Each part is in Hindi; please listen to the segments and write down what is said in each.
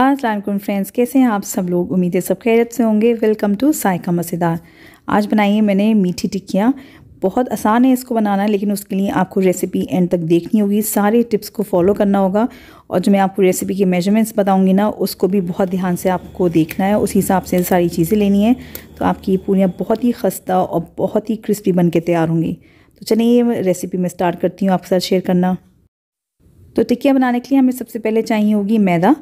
असलम फ्रेंड्स कैसे हैं आप सब लोग उम्मीद है सब खैरियत से होंगे वेलकम टू सायका मसेदार आज बनाई है मैंने मीठी टिक्कियाँ बहुत आसान है इसको बनाना लेकिन उसके लिए आपको रेसिपी एंड तक देखनी होगी सारे टिप्स को फॉलो करना होगा और जो मैं आपको रेसिपी के मेजरमेंट्स बताऊंगी ना उसको भी बहुत ध्यान से आपको देखना है उस हिसाब से सारी चीज़ें लेनी है तो आपकी पूरियाँ बहुत ही खस्ता और बहुत ही क्रिस्पी बन के तैयार होंगी तो चलिए ये रेसिपी मैं स्टार्ट करती हूँ आपके साथ शेयर करना तो टिक्कियाँ बनाने के लिए हमें सबसे पहले चाहिए होगी मैदा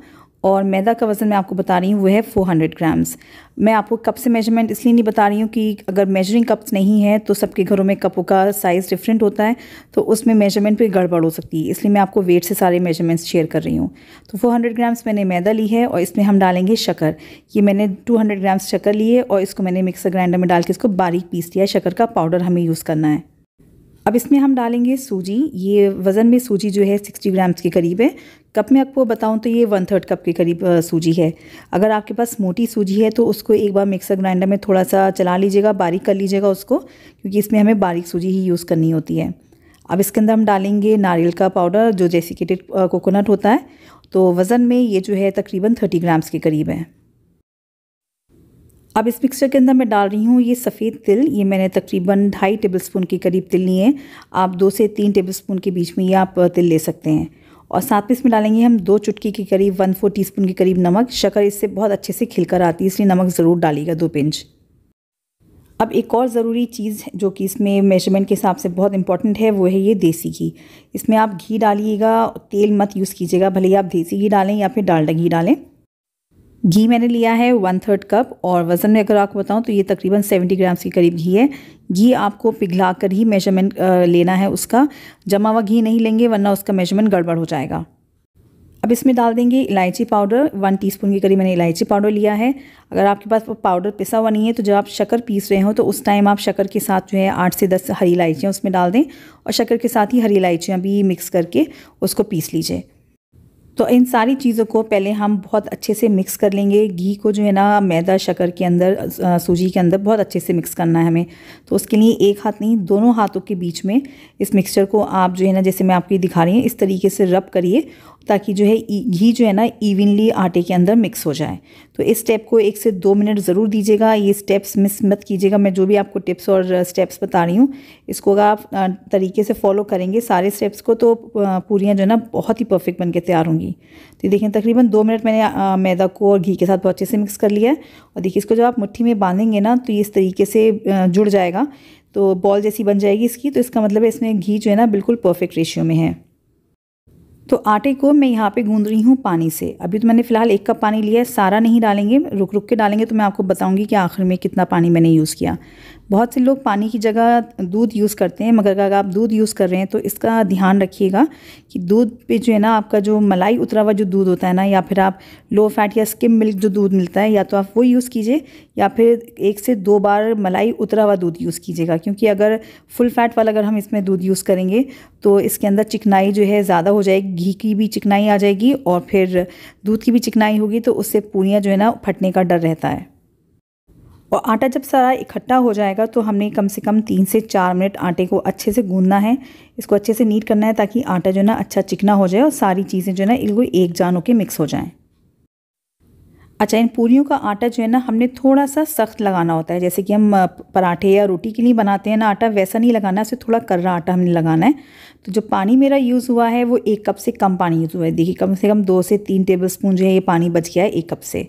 और मैदा का वज़न मैं आपको बता रही हूँ वह है 400 ग्राम्स मैं आपको कप से मेजरमेंट इसलिए नहीं बता रही हूँ कि अगर मेजरिंग कप्स नहीं है तो सबके घरों में कपों का साइज़ डिफरेंट होता है तो उसमें मेजरमेंट पे गड़बड़ हो सकती है इसलिए मैं आपको वेट से सारे मेजरमेंट्स शेयर कर रही हूँ तो 400 ग्राम्स मैंने मैदा ली है और इसमें हम डालेंगे शक्कर ये मैंने टू हंड्रेड ग्राम्स शक्कर ली है और इसको मैंने मिक्सर ग्राइंडर में डाल के इसको बारीक पीस लिया है शक्कर का पाउडर हमें यूज़ करना है अब इसमें हम डालेंगे सूजी ये वज़न में सूजी जो है सिक्सटी ग्राम्स के करीब है कप में आपको बताऊँ तो ये वन थर्ड कप के करीब सूजी है अगर आपके पास मोटी सूजी है तो उसको एक बार मिक्सर ग्राइंडर में थोड़ा सा चला लीजिएगा बारीक कर लीजिएगा उसको क्योंकि इसमें हमें बारीक सूजी ही यूज़ करनी होती है अब इसके अंदर हम डालेंगे नारियल का पाउडर जो जैसीकेटेड कोकोनट होता है तो वज़न में ये जो है तकरीबन थर्टी ग्राम्स के करीब है अब इस मिक्सचर के अंदर मैं डाल रही हूँ ये सफ़ेद तिल ये मैंने तकरीबन ढाई टेबल स्पून के करीब तिल लिए हैं आप दो से तीन टेबल स्पून के बीच में ये आप तिल ले सकते हैं और साथ में इसमें डालेंगे हम दो चुटकी के करीब वन फोर टी के करीब नमक शक्कर इससे बहुत अच्छे से खिलकर आती है इसलिए नमक ज़रूर डालिएगा दो पिंच अब एक और ज़रूरी चीज़ जो कि इसमें मेजरमेंट के हिसाब से बहुत इंपॉर्टेंट है वो है ये देसी घी इसमें आप घी डालिएगा तेल मत यूज़ कीजिएगा भले ही आप देसी घी डालें या फिर डालडा घी डालें घी मैंने लिया है वन थर्ड कप और वज़न में अगर आपको बताऊँ तो ये तकरीबन सेवेंटी ग्राम्स के करीब घी है घी आपको पिघला कर ही मेजरमेंट लेना है उसका जमा हुआ घी नहीं लेंगे वरना उसका मेजरमेंट गड़बड़ हो जाएगा अब इसमें डाल देंगे इलायची पाउडर वन टीस्पून के करीब मैंने इलायची पाउडर लिया है अगर आपके पास पाउडर पिसा हुआ नहीं है तो जब आप शक्कर पीस रहे हो तो उस टाइम आप शक्कर के साथ जो है आठ से दस हरी इलायचियाँ उसमें डाल दें और शक्कर के साथ ही हरी इलायचियाँ भी मिक्स करके उसको पीस लीजिए तो इन सारी चीज़ों को पहले हम बहुत अच्छे से मिक्स कर लेंगे घी को जो है ना मैदा शक्कर के अंदर सूजी के अंदर बहुत अच्छे से मिक्स करना है हमें तो उसके लिए एक हाथ नहीं दोनों हाथों के बीच में इस मिक्सचर को आप जो है ना जैसे मैं आपको दिखा रही हूँ इस तरीके से रब करिए ताकि जो है घी जो है ना इवनली आटे के अंदर मिक्स हो जाए तो इस स्टेप को एक से दो मिनट ज़रूर दीजिएगा ये स्टेप्स मिस मत कीजिएगा मैं जो भी आपको टिप्स और स्टेप्स बता रही हूँ इसको अगर आप तरीके से फॉलो करेंगे सारे स्टेप्स को तो पूरियाँ जो है ना बहुत ही परफेक्ट बन के तैयार होंगी जाएगी तो देखिए तकरीबन दो मिनट मैंने मैदा को और घी के साथ बहुत अच्छे से मिक्स कर लिया है और देखिए इसको जब आप मुट्ठी में बांधेंगे ना तो ये इस तरीके से जुड़ जाएगा तो बॉल जैसी बन जाएगी इसकी तो इसका मतलब है इसमें घी जो है ना बिल्कुल परफेक्ट रेशियो में है तो आटे को मैं यहाँ पे गूंद रही हूँ पानी से अभी तो मैंने फ़िलहाल एक कप पानी लिया है सारा नहीं डालेंगे रुक रुक के डालेंगे तो मैं आपको बताऊँगी कि आखिर में कितना पानी मैंने यूज़ किया बहुत से लोग पानी की जगह दूध यूज़ करते हैं मगर अगर आप दूध यूज़ कर रहे हैं तो इसका ध्यान रखिएगा कि दूध पे जो है ना आपका जो मलाई उतरा हुआ जो दूध होता है ना या फिर आप लो फैट या स्किम मिल्क जो दूध मिलता है या तो आप वो यूज़ कीजिए या फिर एक से दो बार मलाई उतरा हुआ दूध यूज़ कीजिएगा क्योंकि अगर फुल फैट वाला अगर हम इसमें दूध यूज़ करेंगे तो इसके अंदर चिकनाई जो है ज़्यादा हो जाएगी घी की भी चिकनाई आ जाएगी और फिर दूध की भी चिकनाई होगी तो उससे पूड़ियाँ जो है ना फटने का डर रहता है और आटा जब सारा इकट्ठा हो जाएगा तो हमने कम से कम तीन से चार मिनट आटे को अच्छे से गूंदना है इसको अच्छे से नीट करना है ताकि आटा जो ना अच्छा चिकना हो जाए और सारी चीज़ें जो ना बिल्कुल एक जान होकर मिक्स हो जाएँ अच्छा इन पूरियों का आटा जो है ना हमने थोड़ा सा सख्त लगाना होता है जैसे कि हम पराठे या रोटी के लिए बनाते हैं ना आटा वैसा नहीं लगाना उसे थोड़ा कर्रा आटा हमने लगाना है तो जो पानी मेरा यूज़ हुआ है वो एक कप से कम पानी यूज़ हुआ है देखिए कम से कम दो से तीन टेबल स्पून जो है ये पानी बच गया है एक कप से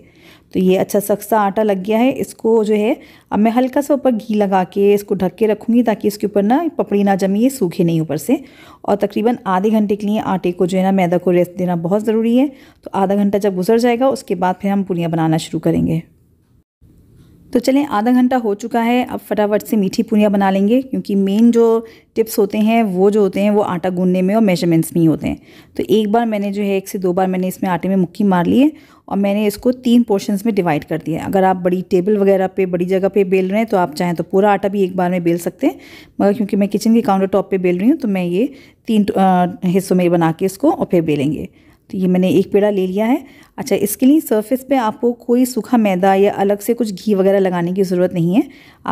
तो ये अच्छा सख्सा आटा लग गया है इसको जो है अब मैं हल्का सा ऊपर घी लगा के इसको ढक के रखूँगी ताकि इसके ऊपर ना पपड़ी ना जमी ये सूखे नहीं ऊपर से और तकरीबन आधे घंटे के लिए आटे को जो है ना मैदा को रेस्ट देना बहुत ज़रूरी है तो आधा घंटा जब गुजर जाएगा उसके बाद फिर हम पूड़ियाँ बनाना शुरू करेंगे तो चलें आधा घंटा हो चुका है अब फटाफट से मीठी पूड़ियाँ बना लेंगे क्योंकि मेन जो टिप्स होते हैं वो जो होते हैं वो आटा गूंदने में और मेजरमेंट्स में ही होते हैं तो एक बार मैंने जो है एक से दो बार मैंने इसमें आटे में मुक्की मार ली है और मैंने इसको तीन पोर्शंस में डिवाइड कर दिया अगर आप बड़ी टेबल वगैरह पे बड़ी जगह पे बेल रहे हैं तो आप चाहें तो पूरा आटा भी एक बार में बेल सकते हैं मगर क्योंकि मैं किचन के काउंटर टॉप पर बेल रही हूँ तो मैं ये तीन हिस्सों में बना के इसको और फिर बेलेंगे तो ये मैंने एक पेड़ा ले लिया है अच्छा इसके लिए सरफेस पे आपको कोई सूखा मैदा या अलग से कुछ घी वगैरह लगाने की ज़रूरत नहीं है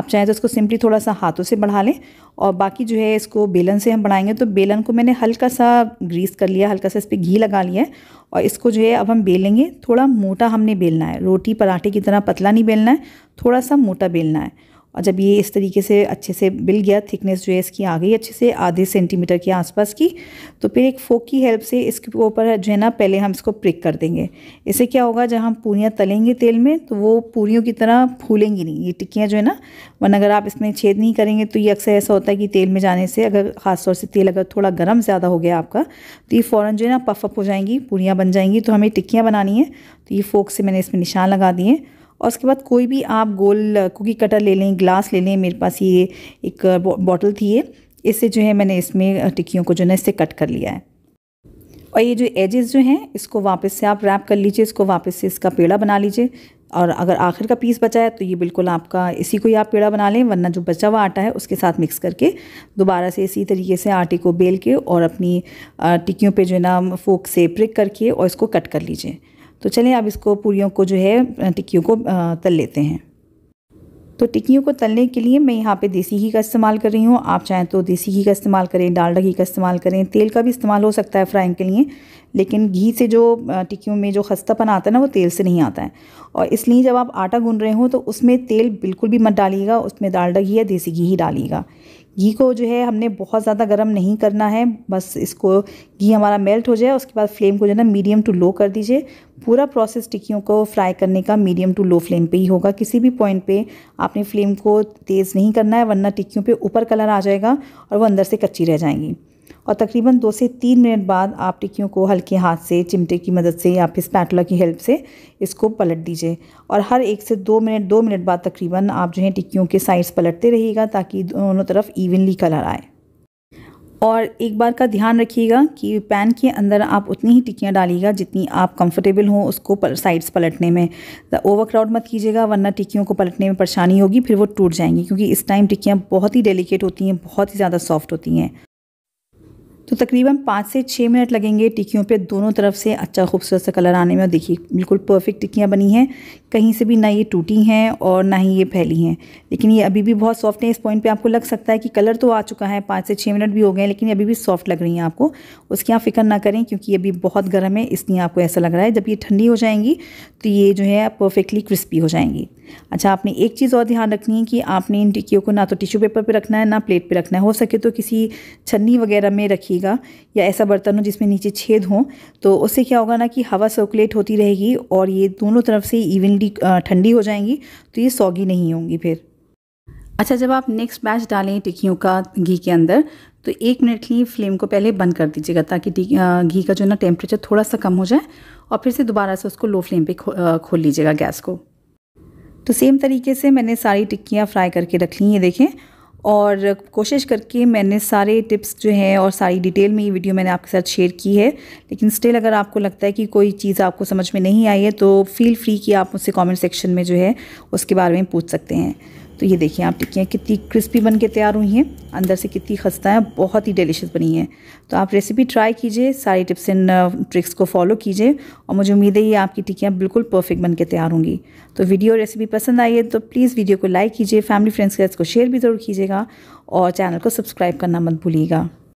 आप चाहें तो इसको सिंपली थोड़ा सा हाथों से बढ़ा लें और बाकी जो है इसको बेलन से हम बढ़ाएंगे तो बेलन को मैंने हल्का सा ग्रीस कर लिया हल्का सा इस पर घी लगा लिया है और इसको जो है अब हम बेलेंगे थोड़ा मोटा हमने बेलना है रोटी पराठे की तरह पतला नहीं बेलना है थोड़ा सा मोटा बेलना है और जब ये इस तरीके से अच्छे से बिल गया थिकनेस जो है इसकी आ गई अच्छे से आधे सेंटीमीटर के आसपास की तो फिर एक फोक की हेल्प से इसके ऊपर जो है ना पहले हम इसको प्रिक कर देंगे इससे क्या होगा जब हम पूरियाँ तलेंगे तेल में तो वो पूरियों की तरह फूलेंगी नहीं ये टिक्कियाँ जो है ना वन अगर आप इसमें छेद नहीं करेंगे तो ये अक्सर ऐसा होता है कि तेल में जाने से अगर ख़ासतौर से तेल अगर थोड़ा गर्म ज़्यादा हो गया आपका तो ये फ़ौरन जो है ना पफ अप हो जाएंगी पूरियाँ बन जाएंगी तो हमें टिक्कियाँ बनानी है तो ये फोक से मैंने इसमें निशान लगा दिए और उसके बाद कोई भी आप गोल कुकी कटर ले लें ग्लास ले लें मेरे पास ये एक बॉटल थी ये इससे जो है मैंने इसमें टिक्कियों को जो है इससे कट कर लिया है और ये जो एजेस जो हैं इसको वापस से आप रैप कर लीजिए इसको वापस से इसका पेड़ा बना लीजिए और अगर आखिर का पीस बचा है तो ये बिल्कुल आपका इसी को ही आप पेड़ा बना लें वरना जो बचा हुआ आटा है उसके साथ मिक्स करके दोबारा से इसी तरीके से आटे को बेल के और अपनी टिक्कियों पे जो है ना फोक से प्रिक करके और इसको कट कर लीजिए तो चलिए अब इसको पूरियों को जो है टिक्कियों को तल लेते हैं तो टिक्कियों को तलने के लिए मैं यहाँ पे देसी घी का इस्तेमाल कर रही हूँ आप चाहें तो देसी घी का इस्तेमाल करें डालडा घी का इस्तेमाल करें तेल का भी इस्तेमाल हो सकता है फ्राइंग के लिए लेकिन घी से जो टिक्कियों में जो खस्तापन आता है ना वो तेल से नहीं आता है और इसलिए जब आप आटा गून रहे हो तो उसमें तेल बिल्कुल भी मत डालिएगा उसमें डालडा घी या देसी घी ही डालिएगा घी को जो है हमने बहुत ज़्यादा गर्म नहीं करना है बस इसको घी हमारा मेल्ट हो जाए उसके बाद फ्लेम को जो है ना मीडियम टू लो कर दीजिए पूरा प्रोसेस टिक्कियों को फ्राई करने का मीडियम टू लो फ्लेम पे ही होगा किसी भी पॉइंट पे आपने फ्लेम को तेज़ नहीं करना है वरना टिक्कियों पे ऊपर कलर आ जाएगा और वो अंदर से कच्ची रह जाएंगी और तकरीबन दो से तीन मिनट बाद आप टिक्कियों को हल्के हाथ से चिमटे की मदद से या फिर स्पैटुला की हेल्प से इसको पलट दीजिए और हर एक से दो मिनट दो मिनट बाद तकरीबन आप जो है टिक्कियों के साइड्स पलटते रहिएगा ताकि दोनों तरफ इवनली कलर आए और एक बार का ध्यान रखिएगा कि पैन के अंदर आप उतनी ही टिक्कियाँ डालिएगा जितनी आप कंफर्टेबल हों उसको पल, साइड्स पलटने में ओवर क्राउड मत कीजिएगा वरना टिक्कियों को पलटने में परेशानी होगी फिर वो टूट जाएंगी क्योंकि इस टाइम टिक्कियाँ बहुत ही डेलिकेट होती हैं बहुत ही ज़्यादा सॉफ्ट होती हैं तो तकरीबन पाँच से छः मिनट लगेंगे टिक्कियों पे दोनों तरफ से अच्छा खूबसूरत सा कलर आने में और देखिए बिल्कुल परफेक्ट टिक्कियाँ बनी हैं कहीं से भी ना ये टूटी हैं और ना ही ये फैली हैं लेकिन ये अभी भी बहुत सॉफ्ट है इस पॉइंट पे आपको लग सकता है कि कलर तो आ चुका है पाँच से छः मिनट भी हो गए हैं लेकिन अभी भी सॉफ्ट लग रही हैं आपको उसकी आप फिक्र ना करें क्योंकि अभी बहुत गर्म है इसलिए आपको ऐसा लग रहा है जब ये ठंडी हो जाएंगी तो ये जो है परफेक्टली क्रिस्पी हो जाएंगी अच्छा आपने एक चीज़ और ध्यान रखनी है कि आपने इन टिक्कियों को ना तो टिश्यू पेपर पर रखना है ना प्लेट पर रखना है हो सके तो किसी छन्नी वगैरह में रखिएगा या ऐसा बर्तन हो जिसमें नीचे छेद हो तो उससे क्या होगा ना कि हवा सर्कुलेट होती रहेगी और ये दोनों तरफ से इवन ठंडी ठंडी हो जाएंगी तो ये सौगी नहीं होंगी फिर अच्छा जब आप नेक्स्ट बैच डालें टिक्कियों का घी के अंदर तो एक मिनट के लिए फ्लेम को पहले बंद कर दीजिएगा ताकि घी का जो ना टेम्परेचर थोड़ा सा कम हो जाए और फिर से दोबारा से उसको लो फ्लेम पे खो, खोल लीजिएगा गैस को तो सेम तरीके से मैंने सारी टिक्कियाँ फ्राई करके रख ली हैं देखें और कोशिश करके मैंने सारे टिप्स जो हैं और सारी डिटेल में ये वीडियो मैंने आपके साथ शेयर की है लेकिन स्टिल अगर आपको लगता है कि कोई चीज़ आपको समझ में नहीं आई है तो फील फ्री कि आप मुझसे कमेंट सेक्शन में जो है उसके बारे में पूछ सकते हैं तो ये देखिए आप टिक्कियाँ कितनी क्रिस्पी बन के तैयार हुई हैं अंदर से कितनी खस्ता है बहुत ही डिलीशियस बनी है तो आप रेसिपी ट्राई कीजिए सारी टिप्स एंड ट्रिक्स को फॉलो कीजिए और मुझे उम्मीद है ये आपकी टिक्कियाँ बिल्कुल परफेक्ट बन के तैयार होंगी तो वीडियो रेसिपी पसंद आई है तो प्लीज़ वीडियो को लाइक कीजिए फैमिली फ्रेंड्स के साथ इसको शेयर भी ज़रूर कीजिएगा और चैनल को सब्सक्राइब करना मत भूलिएगा